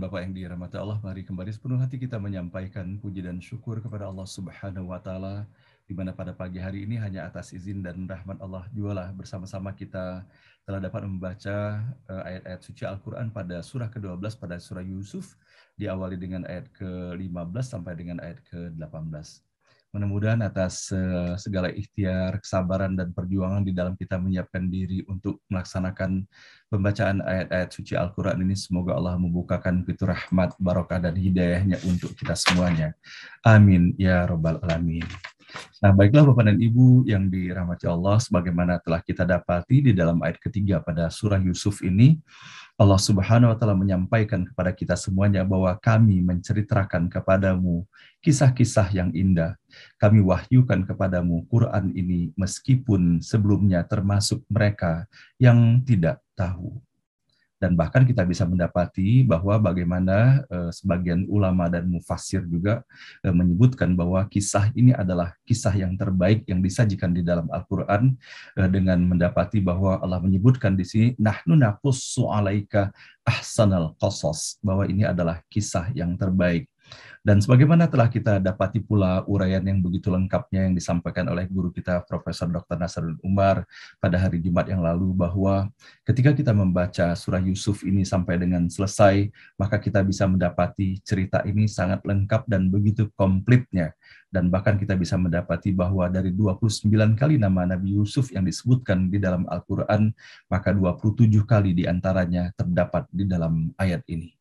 Bapak yang dirahmati Allah, mari kembali sepenuh hati kita menyampaikan puji dan syukur kepada Allah Subhanahu wa taala di mana pada pagi hari ini hanya atas izin dan rahmat Allah jualah bersama-sama kita telah dapat membaca eh, ayat-ayat suci Al-Qur'an pada surah ke-12 pada surah Yusuf diawali dengan ayat ke-15 sampai dengan ayat ke-18. Mudah-mudahan atas eh, segala ikhtiar, kesabaran, dan perjuangan di dalam kita menyiapkan diri untuk melaksanakan pembacaan ayat-ayat suci Al-Quran ini, semoga Allah membukakan pintu rahmat, barokah, dan hidayahnya untuk kita semuanya. Amin. Ya Rabbal Alamin. Nah, baiklah Bapak dan Ibu yang dirahmati Allah, sebagaimana telah kita dapati di dalam ayat ketiga pada surah Yusuf ini, Allah Subhanahu wa taala menyampaikan kepada kita semuanya bahwa kami menceritakan kepadamu kisah-kisah yang indah. Kami wahyukan kepadamu Quran ini meskipun sebelumnya termasuk mereka yang tidak tahu dan bahkan kita bisa mendapati bahwa bagaimana eh, sebagian ulama dan mufasir juga eh, menyebutkan bahwa kisah ini adalah kisah yang terbaik yang disajikan di dalam Al-Qur'an eh, dengan mendapati bahwa Allah menyebutkan di sini nahnu naqussu alaika ahsanal qasas bahwa ini adalah kisah yang terbaik. Dan sebagaimana telah kita dapati pula uraian yang begitu lengkapnya yang disampaikan oleh guru kita Profesor Dr. Nasaruddin Umar pada hari Jumat yang lalu bahwa ketika kita membaca surah Yusuf ini sampai dengan selesai, maka kita bisa mendapati cerita ini sangat lengkap dan begitu komplitnya. Dan bahkan kita bisa mendapati bahwa dari 29 kali nama Nabi Yusuf yang disebutkan di dalam Al-Quran, maka 27 kali diantaranya terdapat di dalam ayat ini.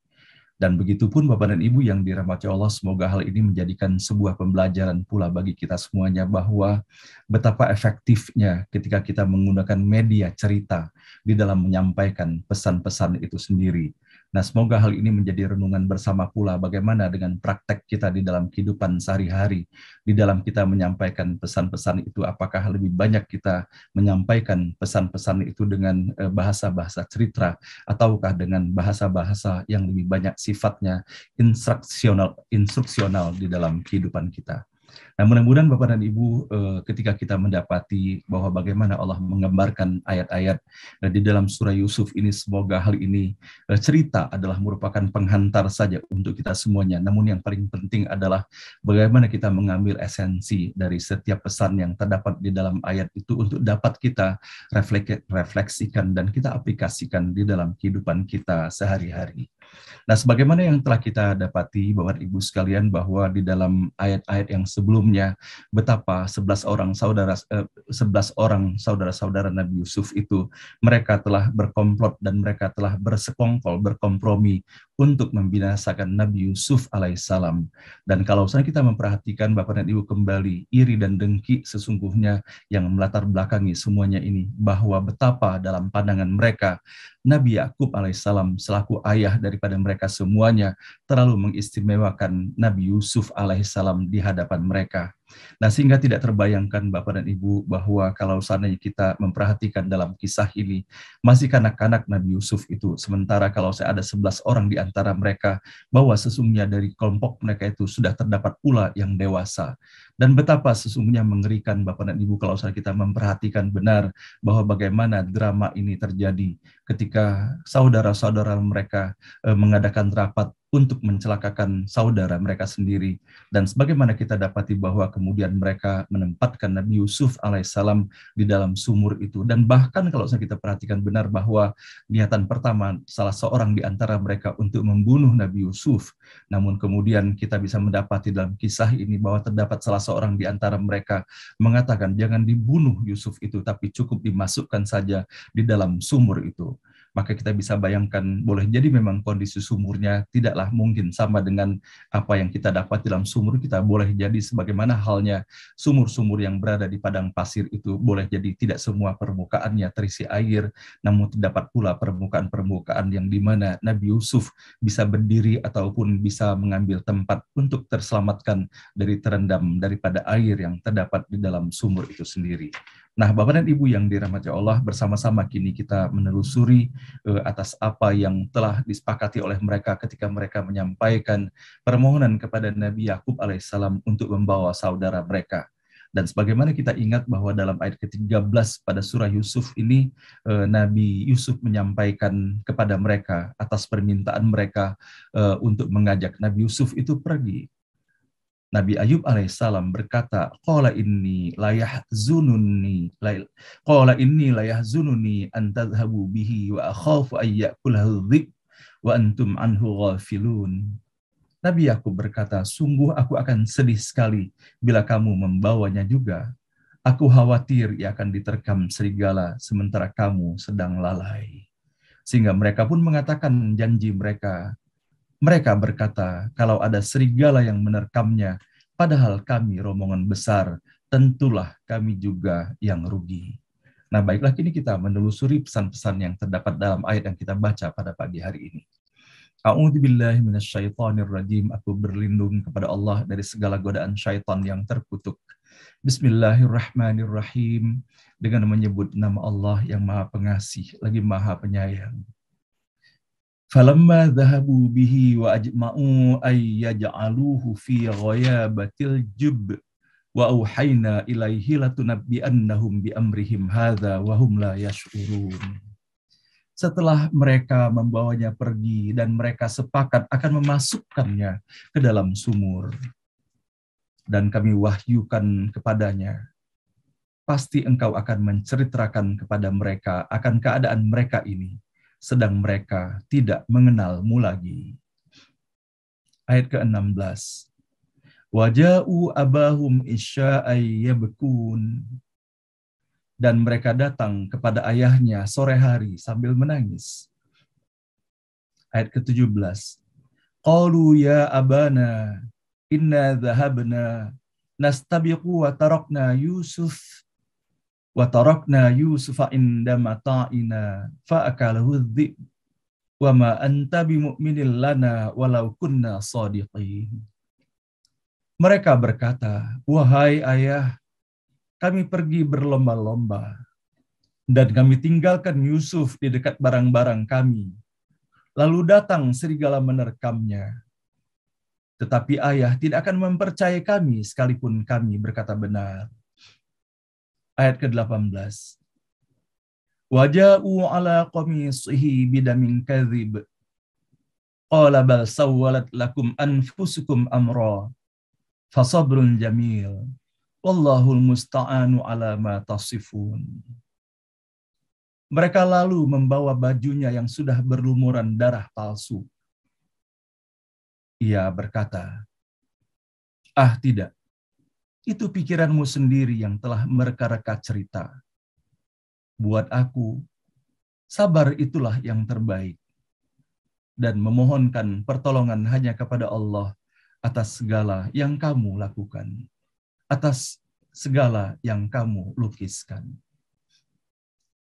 Dan begitupun Bapak dan Ibu yang dirahmati Allah, semoga hal ini menjadikan sebuah pembelajaran pula bagi kita semuanya bahwa betapa efektifnya ketika kita menggunakan media cerita di dalam menyampaikan pesan-pesan itu sendiri. Nah, semoga hal ini menjadi renungan bersama pula bagaimana dengan praktek kita di dalam kehidupan sehari-hari, di dalam kita menyampaikan pesan-pesan itu, apakah lebih banyak kita menyampaikan pesan-pesan itu dengan e, bahasa-bahasa cerita, ataukah dengan bahasa-bahasa yang lebih banyak sifatnya instruksional, instruksional di dalam kehidupan kita. Nah, mudah-mudahan Bapak dan Ibu eh, ketika kita mendapati bahwa bagaimana Allah menggambarkan ayat-ayat eh, di dalam surah Yusuf ini semoga hal ini eh, cerita adalah merupakan penghantar saja untuk kita semuanya. Namun yang paling penting adalah bagaimana kita mengambil esensi dari setiap pesan yang terdapat di dalam ayat itu untuk dapat kita refleksikan dan kita aplikasikan di dalam kehidupan kita sehari-hari. Nah, sebagaimana yang telah kita dapati Bapak Ibu sekalian bahwa di dalam ayat-ayat yang sebelum sebelumnya betapa 11 orang saudara eh, orang saudara-saudara Nabi Yusuf itu mereka telah berkomplot dan mereka telah bersekongkol berkompromi untuk membinasakan Nabi Yusuf alaihissalam. Dan kalau misalnya kita memperhatikan Bapak dan Ibu kembali iri dan dengki sesungguhnya yang melatar belakangi semuanya ini bahwa betapa dalam pandangan mereka Nabi Yakub alaihissalam selaku ayah daripada mereka semuanya terlalu mengistimewakan Nabi Yusuf alaihissalam di hadapan mereka. Nah, sehingga tidak terbayangkan Bapak dan Ibu bahwa kalau seandainya kita memperhatikan dalam kisah ini, masih kanak-kanak Nabi Yusuf itu. Sementara kalau saya ada 11 orang di antara mereka, bahwa sesungguhnya dari kelompok mereka itu sudah terdapat pula yang dewasa. Dan betapa sesungguhnya mengerikan Bapak dan Ibu kalau saya kita memperhatikan benar bahwa bagaimana drama ini terjadi ketika saudara-saudara mereka eh, mengadakan rapat untuk mencelakakan saudara mereka sendiri. Dan sebagaimana kita dapati bahwa kemudian mereka menempatkan Nabi Yusuf alaihissalam di dalam sumur itu. Dan bahkan kalau kita perhatikan benar bahwa niatan pertama salah seorang di antara mereka untuk membunuh Nabi Yusuf. Namun kemudian kita bisa mendapati dalam kisah ini bahwa terdapat salah seorang di antara mereka mengatakan jangan dibunuh Yusuf itu tapi cukup dimasukkan saja di dalam sumur itu maka kita bisa bayangkan boleh jadi memang kondisi sumurnya tidaklah mungkin sama dengan apa yang kita dapat dalam sumur kita boleh jadi sebagaimana halnya sumur-sumur yang berada di padang pasir itu boleh jadi tidak semua permukaannya terisi air namun terdapat pula permukaan-permukaan yang di mana Nabi Yusuf bisa berdiri ataupun bisa mengambil tempat untuk terselamatkan dari terendam daripada air yang terdapat di dalam sumur itu sendiri. Nah, Bapak dan Ibu yang dirahmati Allah, bersama-sama kini kita menelusuri uh, atas apa yang telah disepakati oleh mereka ketika mereka menyampaikan permohonan kepada Nabi Yakub alaihissalam untuk membawa saudara mereka. Dan sebagaimana kita ingat bahwa dalam ayat ke-13 pada surah Yusuf ini eh, Nabi Yusuf menyampaikan kepada mereka atas permintaan mereka eh, untuk mengajak Nabi Yusuf itu pergi Nabi Ayub alaihissalam berkata, "Qala inni layah yahzununi qala inni layah zununni an bihi wa akhafu an ya'kulahu dhib wa antum anhu ghafilun." Nabi Yakub berkata, "Sungguh aku akan sedih sekali bila kamu membawanya juga. Aku khawatir ia akan diterkam serigala sementara kamu sedang lalai." Sehingga mereka pun mengatakan janji mereka, mereka berkata, kalau ada serigala yang menerkamnya, padahal kami rombongan besar, tentulah kami juga yang rugi. Nah, baiklah kini kita menelusuri pesan-pesan yang terdapat dalam ayat yang kita baca pada pagi hari ini. rajim. Aku berlindung kepada Allah dari segala godaan syaitan yang terkutuk. Bismillahirrahmanirrahim. Dengan menyebut nama Allah yang Maha Pengasih lagi Maha Penyayang. Falamma dhahabu bihi wa ajma'u ay yaj'aluhu fi ghayabatil jub wa auhayna ilaihi latunabbi'annahum bi amrihim hadza wa hum la yash'urun. Setelah mereka membawanya pergi dan mereka sepakat akan memasukkannya ke dalam sumur dan kami wahyukan kepadanya pasti engkau akan menceritakan kepada mereka akan keadaan mereka ini sedang mereka tidak mengenalmu lagi. Ayat ke-16. Waja'u abahum yabekun Dan mereka datang kepada ayahnya sore hari sambil menangis. Ayat ke-17. Qalu ya abana inna zahabna nastabiqu wa tarakna Yusuf wa yusufa inda mata'ina fa akalahu wa ma anta lana walau kunna sadiqin mereka berkata wahai ayah kami pergi berlomba-lomba dan kami tinggalkan Yusuf di dekat barang-barang kami lalu datang serigala menerkamnya tetapi ayah tidak akan mempercayai kami sekalipun kami berkata benar ayat ke-18. Waja'u ala qamisihi bidamin kadhib. Qala bal sawwalat lakum anfusukum amra. Fasabrun jamil. wallahu musta'anu ala ma tasifun. Mereka lalu membawa bajunya yang sudah berlumuran darah palsu. Ia berkata, Ah tidak, itu pikiranmu sendiri yang telah mereka-reka cerita. Buat aku, sabar itulah yang terbaik. Dan memohonkan pertolongan hanya kepada Allah atas segala yang kamu lakukan. Atas segala yang kamu lukiskan.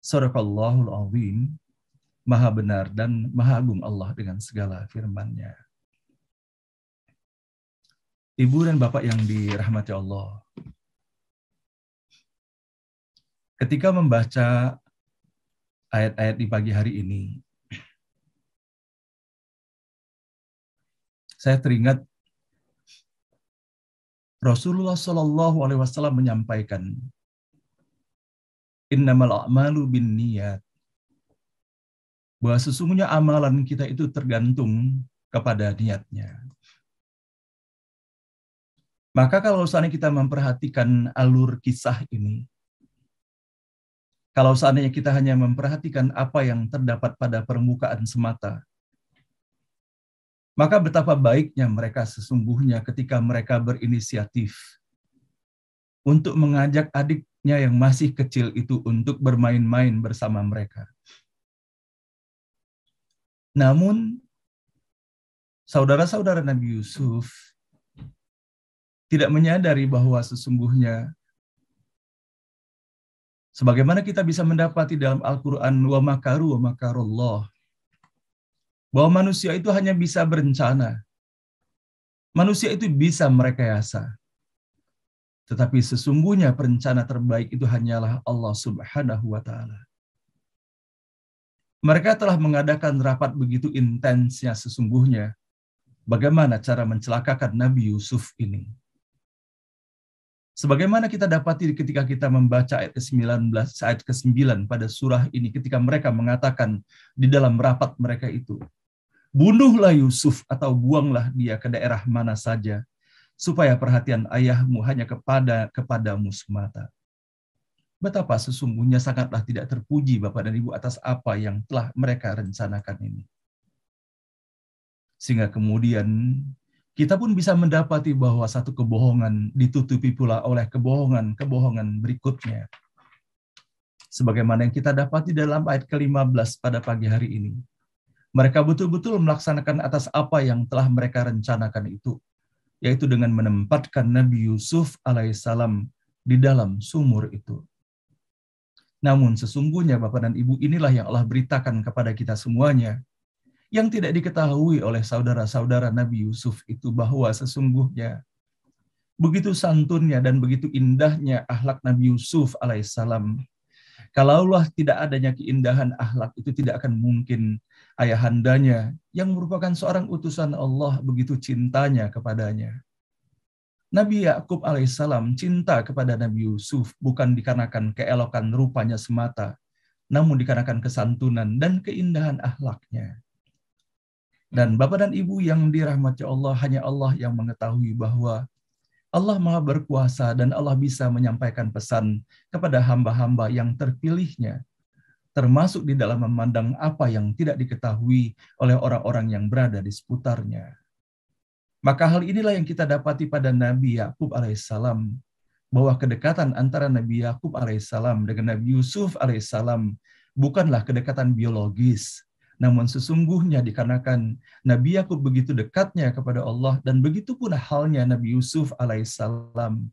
Surakallahul Azim, maha benar dan maha agung Allah dengan segala firman-Nya. Ibu dan Bapak yang dirahmati Allah. Ketika membaca ayat-ayat di pagi hari ini, saya teringat Rasulullah Shallallahu Alaihi Wasallam menyampaikan, Innamal a'malu bin niat Bahwa sesungguhnya amalan kita itu tergantung kepada niatnya. Maka kalau seandainya kita memperhatikan alur kisah ini, kalau seandainya kita hanya memperhatikan apa yang terdapat pada permukaan semata, maka betapa baiknya mereka sesungguhnya ketika mereka berinisiatif untuk mengajak adiknya yang masih kecil itu untuk bermain-main bersama mereka. Namun, saudara-saudara Nabi Yusuf tidak menyadari bahwa sesungguhnya sebagaimana kita bisa mendapati dalam Al-Qur'an wa makaru wa makarullah bahwa manusia itu hanya bisa berencana. Manusia itu bisa merekayasa. Tetapi sesungguhnya perencana terbaik itu hanyalah Allah Subhanahu wa taala. Mereka telah mengadakan rapat begitu intensnya sesungguhnya bagaimana cara mencelakakan Nabi Yusuf ini. Sebagaimana kita dapati ketika kita membaca ayat ke-19 ayat ke-9 pada surah ini ketika mereka mengatakan di dalam rapat mereka itu bunuhlah Yusuf atau buanglah dia ke daerah mana saja supaya perhatian ayahmu hanya kepada kepadamu semata. Betapa sesungguhnya sangatlah tidak terpuji Bapak dan Ibu atas apa yang telah mereka rencanakan ini. Sehingga kemudian kita pun bisa mendapati bahwa satu kebohongan ditutupi pula oleh kebohongan-kebohongan berikutnya. Sebagaimana yang kita dapati dalam ayat ke-15 pada pagi hari ini. Mereka betul-betul melaksanakan atas apa yang telah mereka rencanakan itu, yaitu dengan menempatkan Nabi Yusuf alaihissalam di dalam sumur itu. Namun sesungguhnya Bapak dan Ibu inilah yang Allah beritakan kepada kita semuanya, yang tidak diketahui oleh saudara-saudara Nabi Yusuf itu bahwa sesungguhnya begitu santunnya dan begitu indahnya akhlak Nabi Yusuf alaihissalam. Kalaulah tidak adanya keindahan akhlak itu tidak akan mungkin ayahandanya yang merupakan seorang utusan Allah begitu cintanya kepadanya. Nabi Yakub alaihissalam cinta kepada Nabi Yusuf bukan dikarenakan keelokan rupanya semata, namun dikarenakan kesantunan dan keindahan akhlaknya. Dan Bapak dan Ibu yang dirahmati Allah, hanya Allah yang mengetahui bahwa Allah maha berkuasa dan Allah bisa menyampaikan pesan kepada hamba-hamba yang terpilihnya, termasuk di dalam memandang apa yang tidak diketahui oleh orang-orang yang berada di seputarnya. Maka hal inilah yang kita dapati pada Nabi Yakub alaihissalam bahwa kedekatan antara Nabi Yakub alaihissalam dengan Nabi Yusuf alaihissalam bukanlah kedekatan biologis, namun sesungguhnya dikarenakan Nabi Yakub begitu dekatnya kepada Allah dan begitu pula halnya Nabi Yusuf alaihissalam,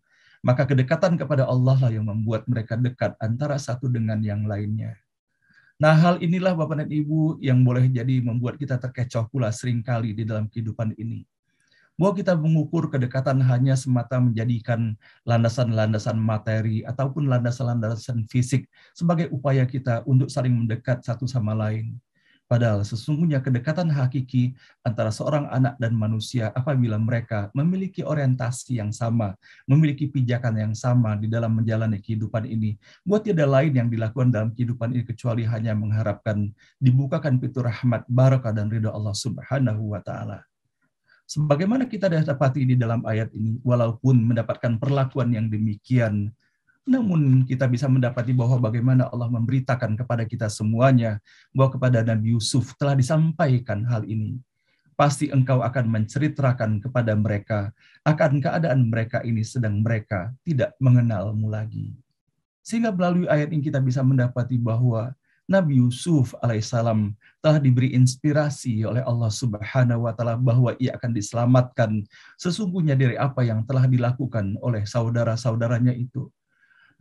maka kedekatan kepada Allah lah yang membuat mereka dekat antara satu dengan yang lainnya. Nah, hal inilah Bapak dan Ibu yang boleh jadi membuat kita terkecoh pula seringkali di dalam kehidupan ini. Bahwa kita mengukur kedekatan hanya semata menjadikan landasan-landasan materi ataupun landasan-landasan fisik sebagai upaya kita untuk saling mendekat satu sama lain. Padahal sesungguhnya kedekatan hakiki antara seorang anak dan manusia apabila mereka memiliki orientasi yang sama, memiliki pijakan yang sama di dalam menjalani kehidupan ini. Buat tidak lain yang dilakukan dalam kehidupan ini kecuali hanya mengharapkan dibukakan pintu rahmat, barakah, dan ridho Allah Subhanahu wa Ta'ala. Sebagaimana kita dapati di dalam ayat ini, walaupun mendapatkan perlakuan yang demikian, namun kita bisa mendapati bahwa bagaimana Allah memberitakan kepada kita semuanya bahwa kepada Nabi Yusuf telah disampaikan hal ini. Pasti engkau akan menceritakan kepada mereka akan keadaan mereka ini sedang mereka tidak mengenalmu lagi. Sehingga melalui ayat ini kita bisa mendapati bahwa Nabi Yusuf alaihissalam telah diberi inspirasi oleh Allah Subhanahu wa taala bahwa ia akan diselamatkan sesungguhnya dari apa yang telah dilakukan oleh saudara-saudaranya itu.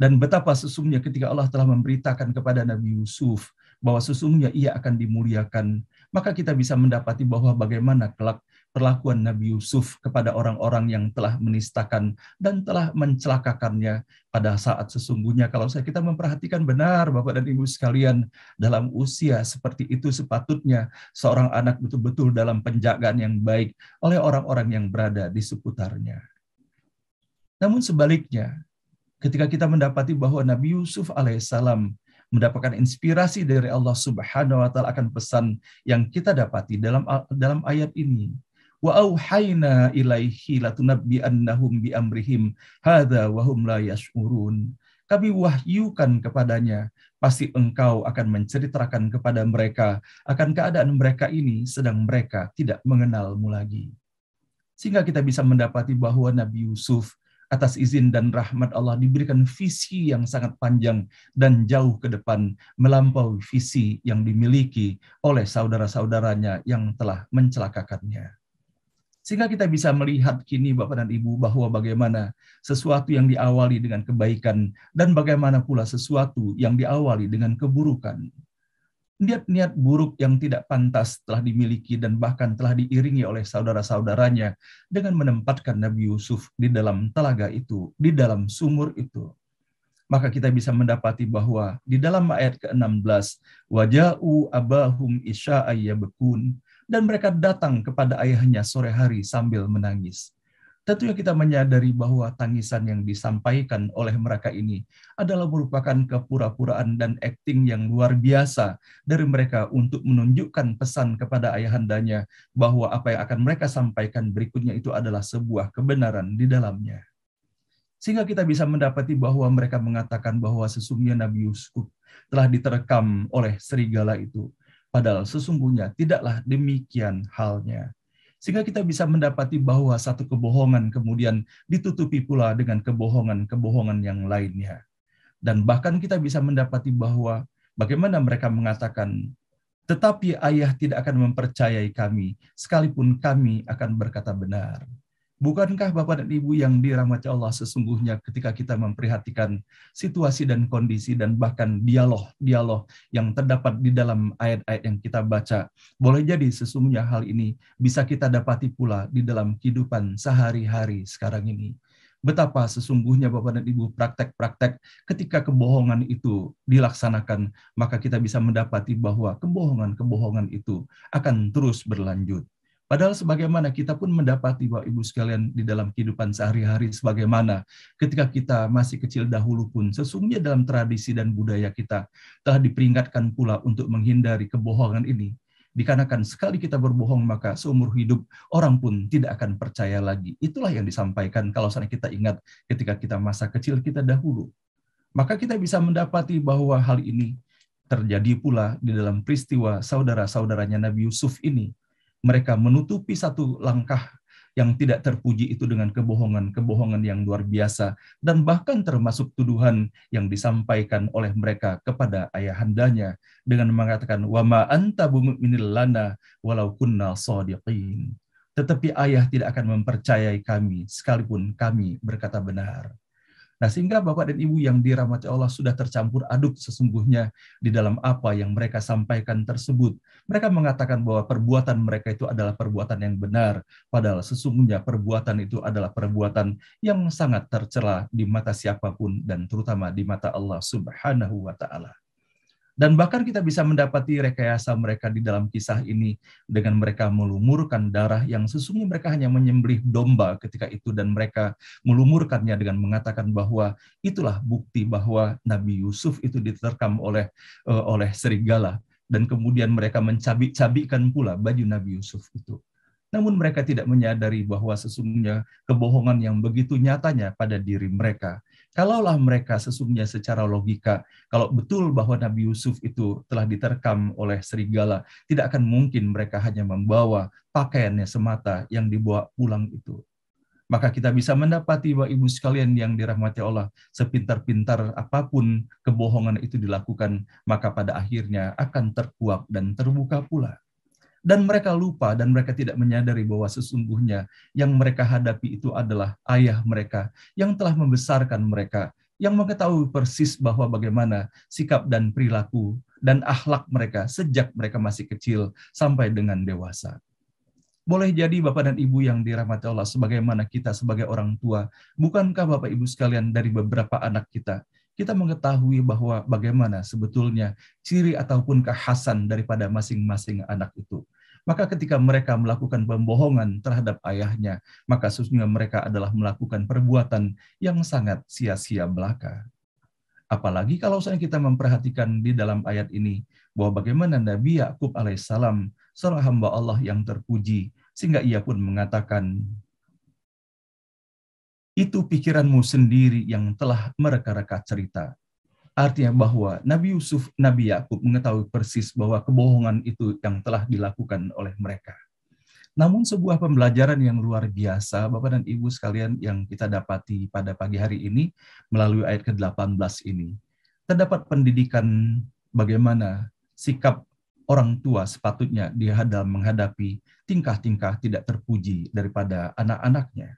Dan betapa sesungguhnya ketika Allah telah memberitakan kepada Nabi Yusuf bahwa sesungguhnya ia akan dimuliakan, maka kita bisa mendapati bahwa bagaimana kelak perlakuan Nabi Yusuf kepada orang-orang yang telah menistakan dan telah mencelakakannya pada saat sesungguhnya. Kalau saya kita memperhatikan benar Bapak dan Ibu sekalian, dalam usia seperti itu sepatutnya seorang anak betul-betul dalam penjagaan yang baik oleh orang-orang yang berada di seputarnya. Namun sebaliknya, ketika kita mendapati bahwa Nabi Yusuf alaihissalam mendapatkan inspirasi dari Allah Subhanahu wa taala akan pesan yang kita dapati dalam dalam ayat ini. Wa auhayna ilaihi latunabbi annahum bi amrihim hadza wa hum la yash'urun. Kami wahyukan kepadanya, pasti engkau akan menceritakan kepada mereka akan keadaan mereka ini sedang mereka tidak mengenalmu lagi. Sehingga kita bisa mendapati bahwa Nabi Yusuf atas izin dan rahmat Allah diberikan visi yang sangat panjang dan jauh ke depan melampaui visi yang dimiliki oleh saudara-saudaranya yang telah mencelakakannya. Sehingga kita bisa melihat kini Bapak dan Ibu bahwa bagaimana sesuatu yang diawali dengan kebaikan dan bagaimana pula sesuatu yang diawali dengan keburukan niat-niat buruk yang tidak pantas telah dimiliki dan bahkan telah diiringi oleh saudara-saudaranya dengan menempatkan Nabi Yusuf di dalam telaga itu, di dalam sumur itu. Maka kita bisa mendapati bahwa di dalam ayat ke-16, waja'u abahum bekun dan mereka datang kepada ayahnya sore hari sambil menangis. Satunya kita menyadari bahwa tangisan yang disampaikan oleh mereka ini adalah merupakan kepura-puraan dan akting yang luar biasa dari mereka untuk menunjukkan pesan kepada ayahandanya bahwa apa yang akan mereka sampaikan berikutnya itu adalah sebuah kebenaran di dalamnya. Sehingga kita bisa mendapati bahwa mereka mengatakan bahwa sesungguhnya Nabi Yusuf telah diterkam oleh serigala itu. Padahal sesungguhnya tidaklah demikian halnya sehingga kita bisa mendapati bahwa satu kebohongan kemudian ditutupi pula dengan kebohongan-kebohongan yang lainnya. Dan bahkan kita bisa mendapati bahwa bagaimana mereka mengatakan, tetapi ayah tidak akan mempercayai kami, sekalipun kami akan berkata benar. Bukankah Bapak dan Ibu yang dirahmati Allah sesungguhnya ketika kita memperhatikan situasi dan kondisi dan bahkan dialog-dialog yang terdapat di dalam ayat-ayat yang kita baca, boleh jadi sesungguhnya hal ini bisa kita dapati pula di dalam kehidupan sehari-hari sekarang ini betapa sesungguhnya Bapak dan Ibu praktek-praktek ketika kebohongan itu dilaksanakan, maka kita bisa mendapati bahwa kebohongan-kebohongan itu akan terus berlanjut. Padahal sebagaimana kita pun mendapati bahwa Ibu sekalian di dalam kehidupan sehari-hari sebagaimana ketika kita masih kecil dahulu pun sesungguhnya dalam tradisi dan budaya kita telah diperingatkan pula untuk menghindari kebohongan ini. Dikarenakan sekali kita berbohong maka seumur hidup orang pun tidak akan percaya lagi. Itulah yang disampaikan kalau sana kita ingat ketika kita masa kecil kita dahulu. Maka kita bisa mendapati bahwa hal ini terjadi pula di dalam peristiwa saudara-saudaranya Nabi Yusuf ini mereka menutupi satu langkah yang tidak terpuji itu dengan kebohongan-kebohongan yang luar biasa dan bahkan termasuk tuduhan yang disampaikan oleh mereka kepada ayahandanya dengan mengatakan wama anta buminil lana walau kunna tetapi ayah tidak akan mempercayai kami sekalipun kami berkata benar Nah, sehingga Bapak dan Ibu yang dirahmati Allah sudah tercampur aduk sesungguhnya di dalam apa yang mereka sampaikan tersebut. Mereka mengatakan bahwa perbuatan mereka itu adalah perbuatan yang benar, padahal sesungguhnya perbuatan itu adalah perbuatan yang sangat tercela di mata siapapun dan terutama di mata Allah Subhanahu wa taala. Dan bahkan kita bisa mendapati rekayasa mereka di dalam kisah ini dengan mereka melumurkan darah yang sesungguhnya mereka hanya menyembelih domba ketika itu dan mereka melumurkannya dengan mengatakan bahwa itulah bukti bahwa Nabi Yusuf itu diterkam oleh eh, oleh serigala dan kemudian mereka mencabik-cabikkan pula baju Nabi Yusuf itu. Namun mereka tidak menyadari bahwa sesungguhnya kebohongan yang begitu nyatanya pada diri mereka Kalaulah mereka sesungguhnya secara logika, kalau betul bahwa Nabi Yusuf itu telah diterkam oleh serigala, tidak akan mungkin mereka hanya membawa pakaiannya semata yang dibawa pulang itu. Maka kita bisa mendapati bahwa ibu sekalian yang dirahmati Allah, sepintar-pintar apapun kebohongan itu dilakukan, maka pada akhirnya akan terkuak dan terbuka pula dan mereka lupa dan mereka tidak menyadari bahwa sesungguhnya yang mereka hadapi itu adalah ayah mereka yang telah membesarkan mereka, yang mengetahui persis bahwa bagaimana sikap dan perilaku dan akhlak mereka sejak mereka masih kecil sampai dengan dewasa. Boleh jadi Bapak dan Ibu yang dirahmati Allah sebagaimana kita sebagai orang tua, bukankah Bapak Ibu sekalian dari beberapa anak kita kita mengetahui bahwa bagaimana sebetulnya ciri ataupun kekhasan daripada masing-masing anak itu. Maka ketika mereka melakukan pembohongan terhadap ayahnya, maka sesungguhnya mereka adalah melakukan perbuatan yang sangat sia-sia belaka. Apalagi kalau saya kita memperhatikan di dalam ayat ini bahwa bagaimana Nabi Yakub alaihissalam seorang hamba Allah yang terpuji sehingga ia pun mengatakan itu pikiranmu sendiri yang telah mereka-reka cerita. Artinya bahwa Nabi Yusuf, Nabi Yakub mengetahui persis bahwa kebohongan itu yang telah dilakukan oleh mereka. Namun sebuah pembelajaran yang luar biasa Bapak dan Ibu sekalian yang kita dapati pada pagi hari ini melalui ayat ke-18 ini. Terdapat pendidikan bagaimana sikap orang tua sepatutnya dihadap menghadapi tingkah-tingkah tidak terpuji daripada anak-anaknya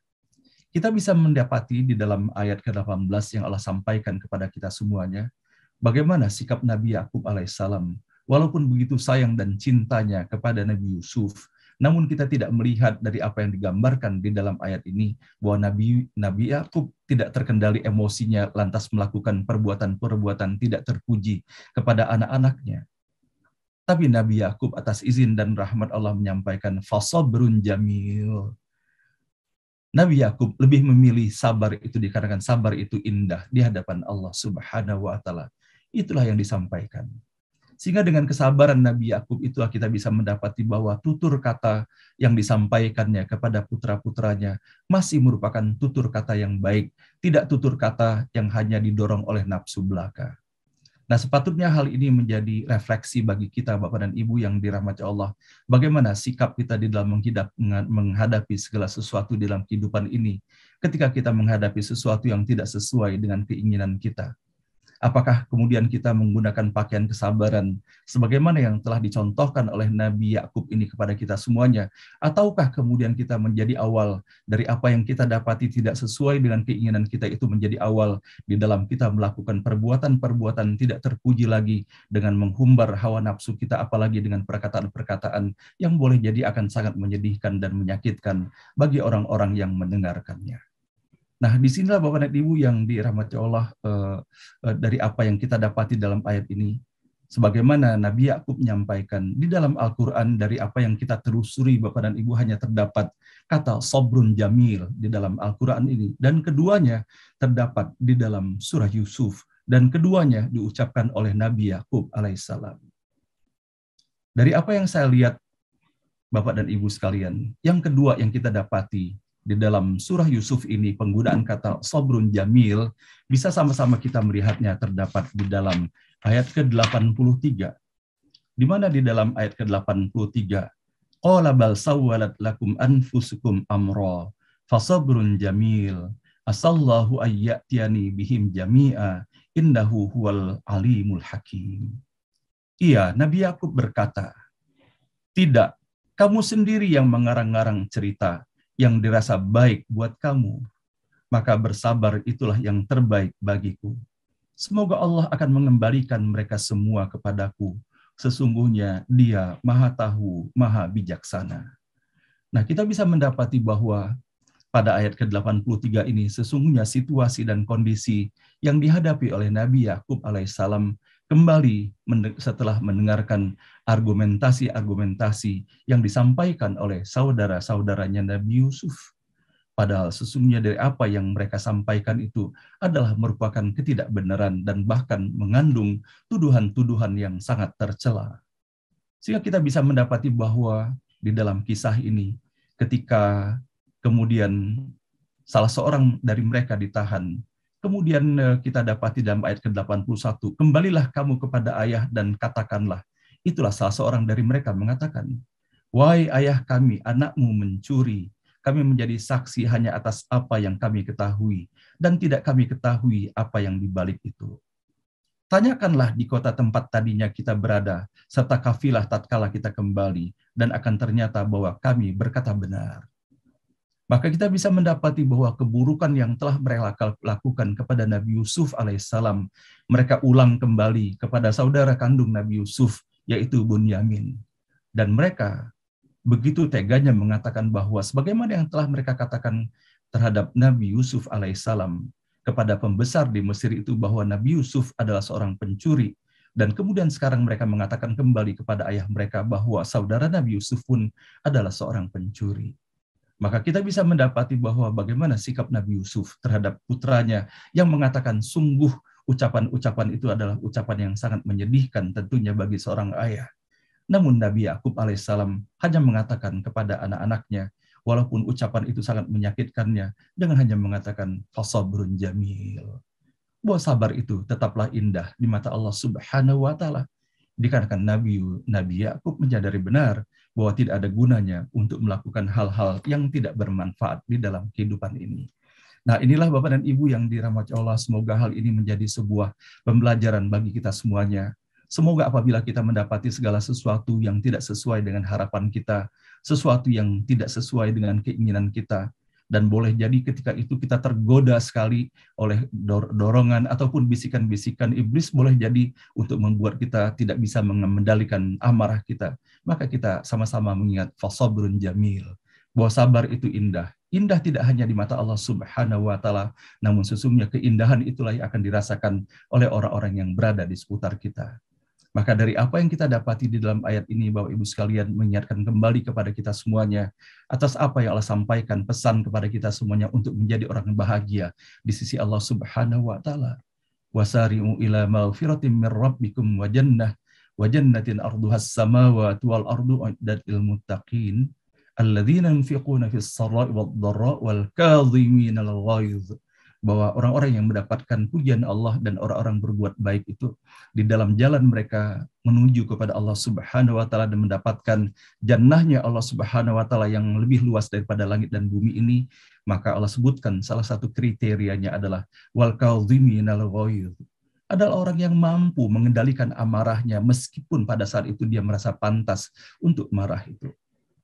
kita bisa mendapati di dalam ayat ke-18 yang Allah sampaikan kepada kita semuanya, bagaimana sikap Nabi Yakub alaihissalam. Walaupun begitu sayang dan cintanya kepada Nabi Yusuf, namun kita tidak melihat dari apa yang digambarkan di dalam ayat ini bahwa Nabi Nabi Yakub tidak terkendali emosinya lantas melakukan perbuatan-perbuatan tidak terpuji kepada anak-anaknya. Tapi Nabi Yakub atas izin dan rahmat Allah menyampaikan fasobrun jamil. Nabi Yakub lebih memilih sabar itu dikarenakan sabar itu indah di hadapan Allah Subhanahu wa taala. Itulah yang disampaikan. Sehingga dengan kesabaran Nabi Yakub itulah kita bisa mendapati bahwa tutur kata yang disampaikannya kepada putra-putranya masih merupakan tutur kata yang baik, tidak tutur kata yang hanya didorong oleh nafsu belaka. Nah, sepatutnya hal ini menjadi refleksi bagi kita, Bapak dan Ibu yang dirahmati Allah. Bagaimana sikap kita di dalam menghadapi segala sesuatu di dalam kehidupan ini ketika kita menghadapi sesuatu yang tidak sesuai dengan keinginan kita. Apakah kemudian kita menggunakan pakaian kesabaran sebagaimana yang telah dicontohkan oleh Nabi Yakub ini kepada kita semuanya? Ataukah kemudian kita menjadi awal dari apa yang kita dapati tidak sesuai dengan keinginan kita itu menjadi awal di dalam kita melakukan perbuatan-perbuatan tidak terpuji lagi dengan menghumbar hawa nafsu kita apalagi dengan perkataan-perkataan yang boleh jadi akan sangat menyedihkan dan menyakitkan bagi orang-orang yang mendengarkannya. Nah, disinilah Bapak dan Ibu yang dirahmati Allah eh, eh, dari apa yang kita dapati dalam ayat ini. Sebagaimana Nabi Yakub menyampaikan di dalam Al-Quran dari apa yang kita terusuri Bapak dan Ibu hanya terdapat kata sobrun jamil di dalam Al-Quran ini. Dan keduanya terdapat di dalam surah Yusuf. Dan keduanya diucapkan oleh Nabi Yakub alaihissalam. Dari apa yang saya lihat Bapak dan Ibu sekalian, yang kedua yang kita dapati di dalam surah Yusuf ini penggunaan kata sobrun jamil bisa sama-sama kita melihatnya terdapat di dalam ayat ke-83. Di mana di dalam ayat ke-83 qala bal sawwalat lakum anfusukum amra fasabrun jamil asallahu ayyatiyani bihim jami'a indahu huwal alimul hakim. Iya, Nabi Yakub berkata, "Tidak, kamu sendiri yang mengarang-arang cerita yang dirasa baik buat kamu, maka bersabar itulah yang terbaik bagiku. Semoga Allah akan mengembalikan mereka semua kepadaku. Sesungguhnya dia maha tahu, maha bijaksana. Nah, kita bisa mendapati bahwa pada ayat ke-83 ini sesungguhnya situasi dan kondisi yang dihadapi oleh Nabi Yakub alaihissalam kembali setelah mendengarkan argumentasi-argumentasi yang disampaikan oleh saudara-saudaranya Nabi Yusuf. Padahal sesungguhnya dari apa yang mereka sampaikan itu adalah merupakan ketidakbenaran dan bahkan mengandung tuduhan-tuduhan yang sangat tercela. Sehingga kita bisa mendapati bahwa di dalam kisah ini ketika kemudian salah seorang dari mereka ditahan Kemudian eh, kita dapati dalam ayat ke-81, kembalilah kamu kepada ayah dan katakanlah. Itulah salah seorang dari mereka mengatakan, Wahai ayah kami, anakmu mencuri. Kami menjadi saksi hanya atas apa yang kami ketahui, dan tidak kami ketahui apa yang dibalik itu. Tanyakanlah di kota tempat tadinya kita berada, serta kafilah tatkala kita kembali, dan akan ternyata bahwa kami berkata benar. Maka kita bisa mendapati bahwa keburukan yang telah mereka lakukan kepada Nabi Yusuf alaihissalam, mereka ulang kembali kepada saudara kandung Nabi Yusuf, yaitu Bunyamin. Dan mereka begitu teganya mengatakan bahwa sebagaimana yang telah mereka katakan terhadap Nabi Yusuf alaihissalam kepada pembesar di Mesir itu bahwa Nabi Yusuf adalah seorang pencuri dan kemudian sekarang mereka mengatakan kembali kepada ayah mereka bahwa saudara Nabi Yusuf pun adalah seorang pencuri maka kita bisa mendapati bahwa bagaimana sikap Nabi Yusuf terhadap putranya yang mengatakan sungguh ucapan-ucapan itu adalah ucapan yang sangat menyedihkan tentunya bagi seorang ayah. Namun Nabi Yakub alaihissalam hanya mengatakan kepada anak-anaknya, walaupun ucapan itu sangat menyakitkannya, dengan hanya mengatakan fasabrun jamil. Bahwa sabar itu tetaplah indah di mata Allah subhanahu wa ta'ala dikarenakan Nabi Nabi Yakub menyadari benar bahwa tidak ada gunanya untuk melakukan hal-hal yang tidak bermanfaat di dalam kehidupan ini. Nah, inilah Bapak dan Ibu yang dirahmati Allah, semoga hal ini menjadi sebuah pembelajaran bagi kita semuanya. Semoga apabila kita mendapati segala sesuatu yang tidak sesuai dengan harapan kita, sesuatu yang tidak sesuai dengan keinginan kita, dan boleh jadi ketika itu kita tergoda sekali oleh dorongan ataupun bisikan-bisikan iblis boleh jadi untuk membuat kita tidak bisa mengendalikan amarah kita maka kita sama-sama mengingat fasabrun jamil bahwa sabar itu indah indah tidak hanya di mata Allah Subhanahu wa taala namun sesungguhnya keindahan itulah yang akan dirasakan oleh orang-orang yang berada di seputar kita maka dari apa yang kita dapati di dalam ayat ini, bahwa Ibu sekalian mengingatkan kembali kepada kita semuanya atas apa yang Allah sampaikan pesan kepada kita semuanya untuk menjadi orang yang bahagia di sisi Allah Subhanahu wa taala. Wasari'u ila maghfiratin min rabbikum wa jannah wa jannatin arduhas samawati wal ardu uiddat lil muttaqin alladzina yunfiquna fis sarra'i wad dharra' wal kadhimina al ghaiz bahwa orang-orang yang mendapatkan pujian Allah dan orang-orang berbuat baik itu di dalam jalan mereka menuju kepada Allah Subhanahu wa taala dan mendapatkan jannahnya Allah Subhanahu wa taala yang lebih luas daripada langit dan bumi ini maka Allah sebutkan salah satu kriterianya adalah wal kadhiminal adalah orang yang mampu mengendalikan amarahnya meskipun pada saat itu dia merasa pantas untuk marah itu.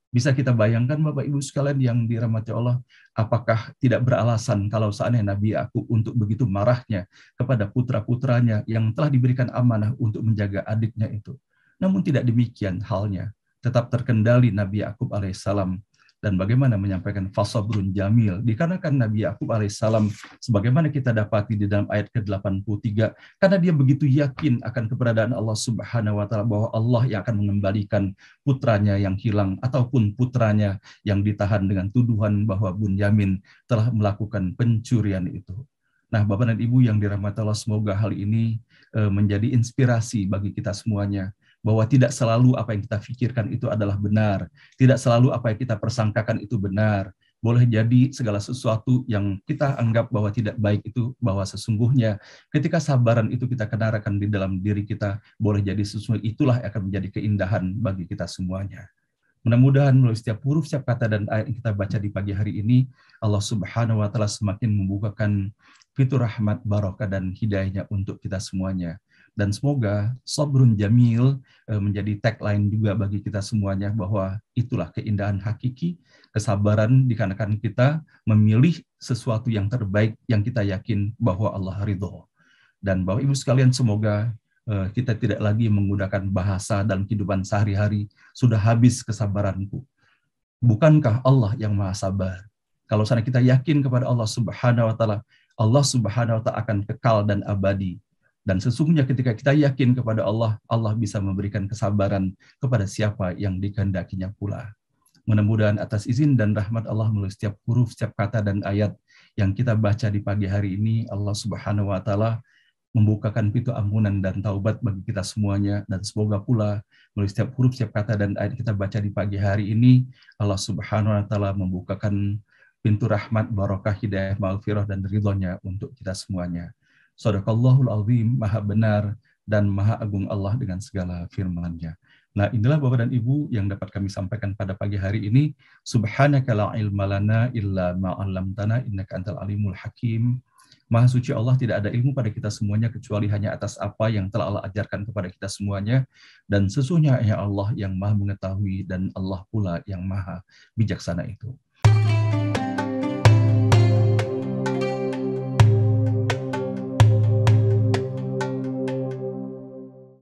Bisa kita bayangkan Bapak Ibu sekalian yang dirahmati Allah, apakah tidak beralasan kalau seandainya Nabi Aku untuk begitu marahnya kepada putra-putranya yang telah diberikan amanah untuk menjaga adiknya itu. Namun tidak demikian halnya. Tetap terkendali Nabi Yakub alaihissalam dan bagaimana menyampaikan fasabrun jamil. Dikarenakan Nabi Yakub alaihissalam sebagaimana kita dapati di dalam ayat ke-83 karena dia begitu yakin akan keberadaan Allah Subhanahu wa taala bahwa Allah yang akan mengembalikan putranya yang hilang ataupun putranya yang ditahan dengan tuduhan bahwa Bunyamin telah melakukan pencurian itu. Nah, Bapak dan Ibu yang dirahmati Allah, semoga hal ini eh, menjadi inspirasi bagi kita semuanya bahwa tidak selalu apa yang kita pikirkan itu adalah benar, tidak selalu apa yang kita persangkakan itu benar. Boleh jadi segala sesuatu yang kita anggap bahwa tidak baik itu bahwa sesungguhnya ketika sabaran itu kita kenarakan di dalam diri kita, boleh jadi sesungguhnya itulah yang akan menjadi keindahan bagi kita semuanya. Mudah-mudahan melalui setiap huruf, setiap kata dan ayat yang kita baca di pagi hari ini, Allah Subhanahu wa taala semakin membukakan fitur rahmat barokah dan hidayahnya untuk kita semuanya dan semoga Sobrun Jamil eh, menjadi tagline juga bagi kita semuanya bahwa itulah keindahan hakiki, kesabaran dikarenakan kita memilih sesuatu yang terbaik yang kita yakin bahwa Allah ridho. Dan bahwa Ibu sekalian semoga eh, kita tidak lagi menggunakan bahasa dalam kehidupan sehari-hari, sudah habis kesabaranku. Bukankah Allah yang maha sabar? Kalau sana kita yakin kepada Allah Subhanahu wa taala, Allah Subhanahu wa taala akan kekal dan abadi dan sesungguhnya ketika kita yakin kepada Allah, Allah bisa memberikan kesabaran kepada siapa yang dikehendakinya pula. Mudah-mudahan atas izin dan rahmat Allah melalui setiap huruf, setiap kata dan ayat yang kita baca di pagi hari ini, Allah Subhanahu wa taala membukakan pintu ampunan dan taubat bagi kita semuanya dan semoga pula melalui setiap huruf, setiap kata dan ayat kita baca di pagi hari ini Allah Subhanahu wa taala membukakan pintu rahmat, barokah, hidayah, maghfirah dan ridhonya untuk kita semuanya. Sadaqallahul azim, maha benar dan maha agung Allah dengan segala firman-Nya. Nah, inilah Bapak dan Ibu yang dapat kami sampaikan pada pagi hari ini. Subhanaka la ilma lana illa ma'alamtana innaka antal alimul hakim. Maha suci Allah tidak ada ilmu pada kita semuanya kecuali hanya atas apa yang telah Allah ajarkan kepada kita semuanya dan sesungguhnya hanya Allah yang maha mengetahui dan Allah pula yang maha bijaksana itu.